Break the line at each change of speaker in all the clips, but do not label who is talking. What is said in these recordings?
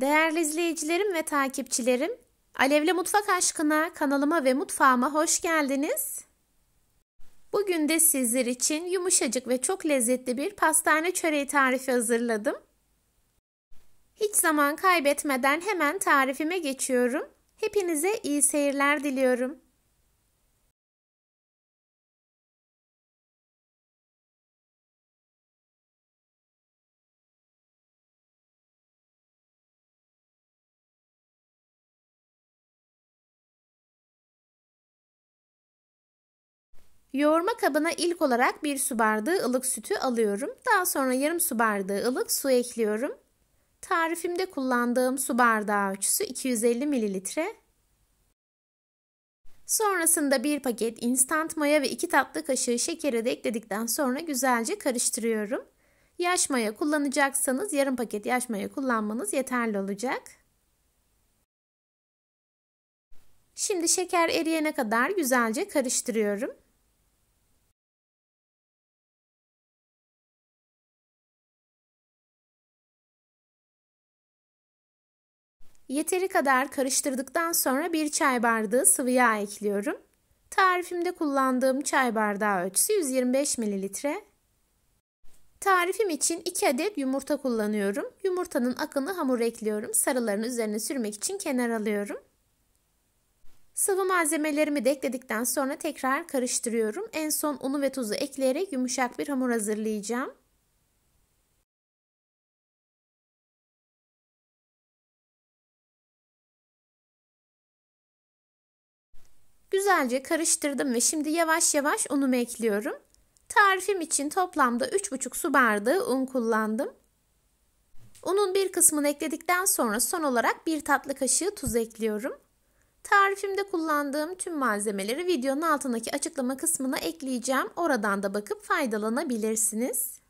Değerli izleyicilerim ve takipçilerim, Alevli Mutfak Aşkına kanalıma ve mutfağıma hoş geldiniz. Bugün de sizler için yumuşacık ve çok lezzetli bir pastane çöreği tarifi hazırladım. Hiç zaman kaybetmeden hemen tarifime geçiyorum. Hepinize iyi seyirler diliyorum. Yoğurma kabına ilk olarak bir su bardağı ılık sütü alıyorum. Daha sonra yarım su bardağı ılık su ekliyorum. Tarifimde kullandığım su bardağı ölçüsü 250 mililitre. Sonrasında bir paket instant maya ve 2 tatlı kaşığı şekeri de ekledikten sonra güzelce karıştırıyorum. Yaş maya kullanacaksanız yarım paket yaş maya kullanmanız yeterli olacak. Şimdi şeker eriyene kadar güzelce
karıştırıyorum.
Yeteri kadar karıştırdıktan sonra bir çay bardağı sıvı yağ ekliyorum. Tarifimde kullandığım çay bardağı ölçüsü 125 mililitre. Tarifim için 2 adet yumurta kullanıyorum. Yumurtanın akını hamura ekliyorum. Sarılarını üzerine sürmek için kenar alıyorum. Sıvı malzemelerimi de ekledikten sonra tekrar karıştırıyorum. En son unu ve tuzu ekleyerek yumuşak bir hamur hazırlayacağım. Güzelce karıştırdım ve şimdi yavaş yavaş unumu ekliyorum. Tarifim için toplamda 3,5 su bardağı un kullandım. Unun bir kısmını ekledikten sonra son olarak bir tatlı kaşığı tuz ekliyorum. Tarifimde kullandığım tüm malzemeleri videonun altındaki açıklama kısmına ekleyeceğim. Oradan da bakıp faydalanabilirsiniz.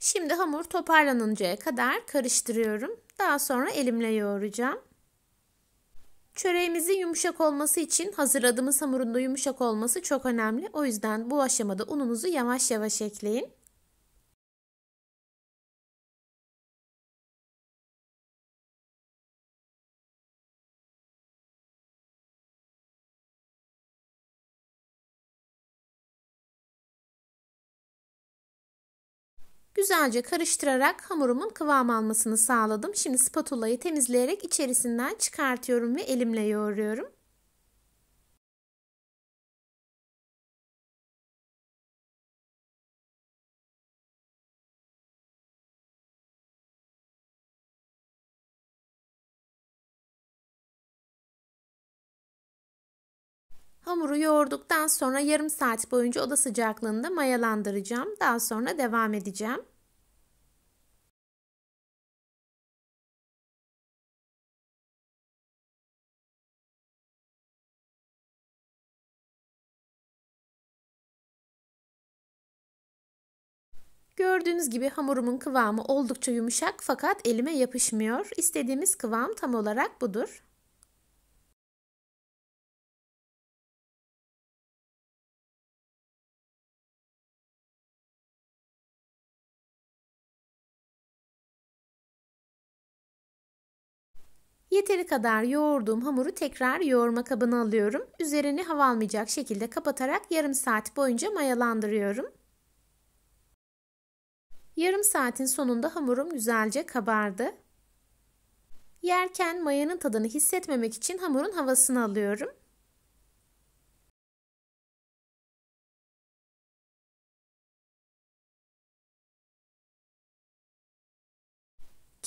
Şimdi hamur toparlanıncaya kadar karıştırıyorum. Daha sonra elimle yoğuracağım. Çöreğimizin yumuşak olması için hazırladığımız hamurun da yumuşak olması çok önemli. O yüzden bu aşamada ununuzu yavaş yavaş ekleyin. Güzelce karıştırarak hamurumun kıvam almasını sağladım. Şimdi spatulayı temizleyerek içerisinden çıkartıyorum ve elimle yoğuruyorum. Hamuru yoğurduktan sonra yarım saat boyunca oda sıcaklığında mayalandıracağım. Daha sonra devam edeceğim. Gördüğünüz gibi hamurumun kıvamı oldukça yumuşak fakat elime yapışmıyor. İstediğimiz kıvam tam olarak budur. Yeteri kadar yoğurduğum hamuru tekrar yoğurma kabına alıyorum. Üzerini hava almayacak şekilde kapatarak yarım saat boyunca mayalandırıyorum. Yarım saatin sonunda hamurum güzelce kabardı. Yerken mayanın tadını hissetmemek için hamurun havasını alıyorum.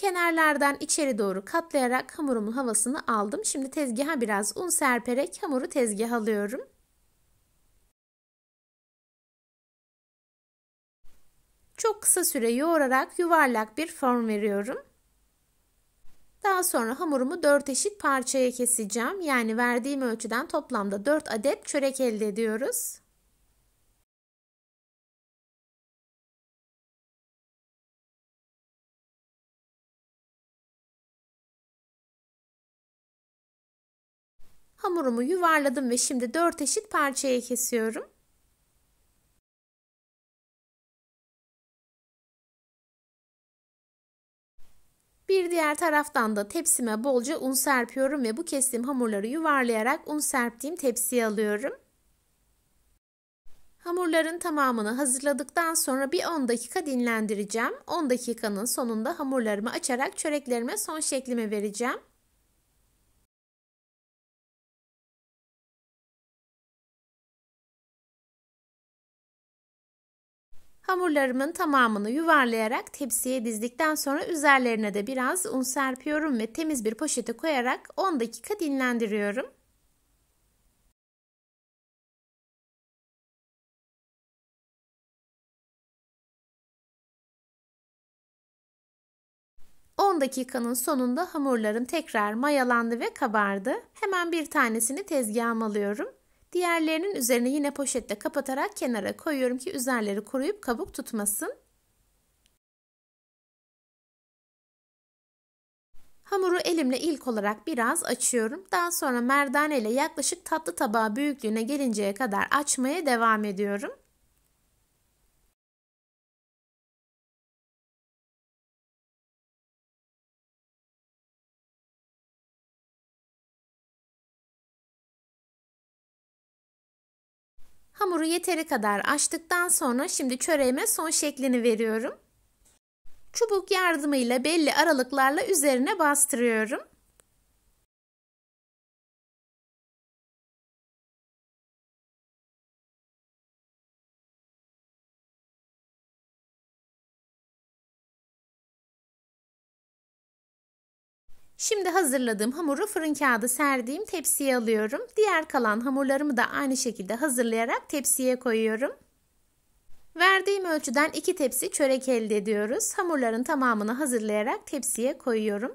Kenarlardan içeri doğru katlayarak hamurumun havasını aldım. Şimdi tezgaha biraz un serperek hamuru tezgaha alıyorum. Çok kısa süre yoğurarak yuvarlak bir form veriyorum. Daha sonra hamurumu 4 eşit parçaya keseceğim. Yani verdiğim ölçüden toplamda 4 adet çörek elde ediyoruz.
Hamurumu yuvarladım ve şimdi dört eşit parçaya kesiyorum.
Bir diğer taraftan da tepsime bolca un serpiyorum ve bu kestiğim hamurları yuvarlayarak un serptiğim tepsiye alıyorum. Hamurların tamamını hazırladıktan sonra bir 10 dakika dinlendireceğim. 10 dakikanın sonunda hamurlarımı açarak çöreklerime son şeklimi vereceğim.
Hamurlarımın
tamamını yuvarlayarak tepsiye dizdikten sonra üzerlerine de biraz un serpiyorum ve temiz bir poşete koyarak 10 dakika dinlendiriyorum. dakikanın sonunda hamurlarım tekrar mayalandı ve kabardı. Hemen bir tanesini tezgahıma alıyorum. Diğerlerinin üzerine yine poşette kapatarak kenara koyuyorum ki üzerleri kuruyup kabuk tutmasın. Hamuru elimle ilk olarak biraz açıyorum. Daha sonra merdane ile yaklaşık tatlı tabağı büyüklüğüne gelinceye kadar açmaya devam ediyorum. Hamuru yeteri kadar açtıktan sonra şimdi çöreğime son şeklini veriyorum. Çubuk yardımıyla belli aralıklarla üzerine
bastırıyorum.
Şimdi hazırladığım hamuru fırın kağıdı serdiğim tepsiye alıyorum. Diğer kalan hamurlarımı da aynı şekilde hazırlayarak tepsiye koyuyorum. Verdiğim ölçüden 2 tepsi çörek elde ediyoruz. Hamurların tamamını hazırlayarak tepsiye koyuyorum.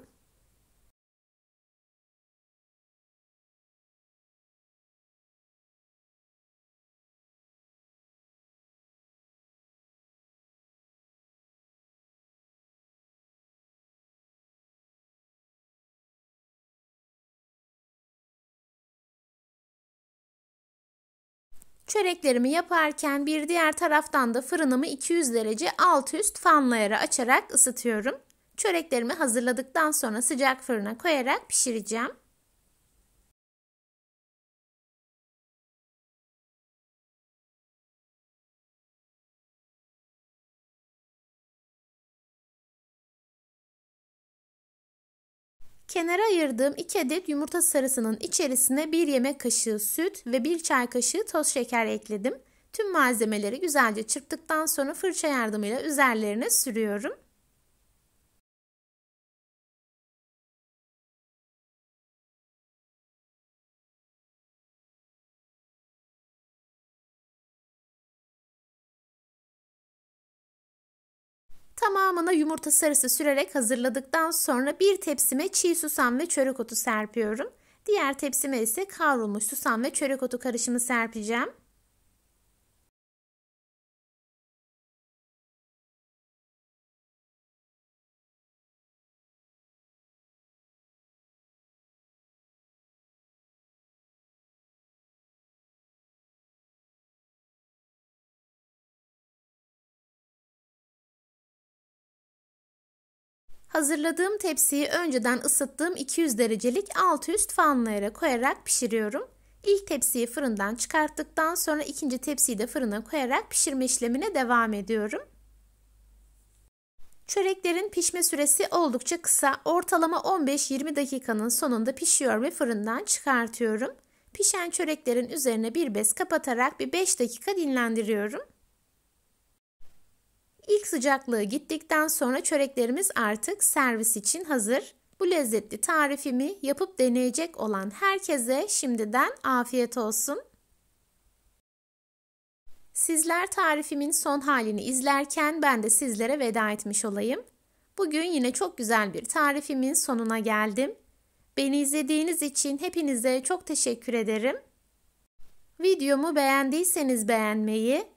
Çöreklerimi yaparken bir diğer taraftan da fırınımı 200 derece alt üst fanlayarak açarak ısıtıyorum. Çöreklerimi hazırladıktan sonra sıcak fırına koyarak pişireceğim. Kenara ayırdığım 2 adet yumurta sarısının içerisine 1 yemek kaşığı süt ve 1 çay kaşığı toz şeker ekledim. Tüm malzemeleri güzelce çırptıktan sonra fırça yardımıyla üzerlerine sürüyorum. Tamamına yumurta sarısı sürerek hazırladıktan sonra bir tepsime çiğ susam ve çörek otu serpiyorum. Diğer tepsime ise kavrulmuş susam ve çörek otu karışımı serpeceğim. Hazırladığım tepsiyi önceden ısıttığım 200 derecelik alt üst fanlara koyarak pişiriyorum. İlk tepsiyi fırından çıkarttıktan sonra ikinci tepsiyi de fırına koyarak pişirme işlemine devam ediyorum. Çöreklerin pişme süresi oldukça kısa. Ortalama 15-20 dakikanın sonunda pişiyor ve fırından çıkartıyorum. Pişen çöreklerin üzerine bir bez kapatarak bir 5 dakika dinlendiriyorum. İlk sıcaklığı gittikten sonra çöreklerimiz artık servis için hazır. Bu lezzetli tarifimi yapıp deneyecek olan herkese şimdiden afiyet olsun. Sizler tarifimin son halini izlerken ben de sizlere veda etmiş olayım. Bugün yine çok güzel bir tarifimin sonuna geldim. Beni izlediğiniz için hepinize çok teşekkür ederim. Videomu beğendiyseniz beğenmeyi,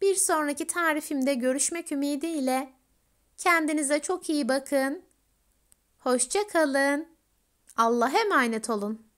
Bir sonraki tarifimde görüşmek ümidiyle kendinize çok iyi bakın. Hoşça kalın. Allah'a emanet olun.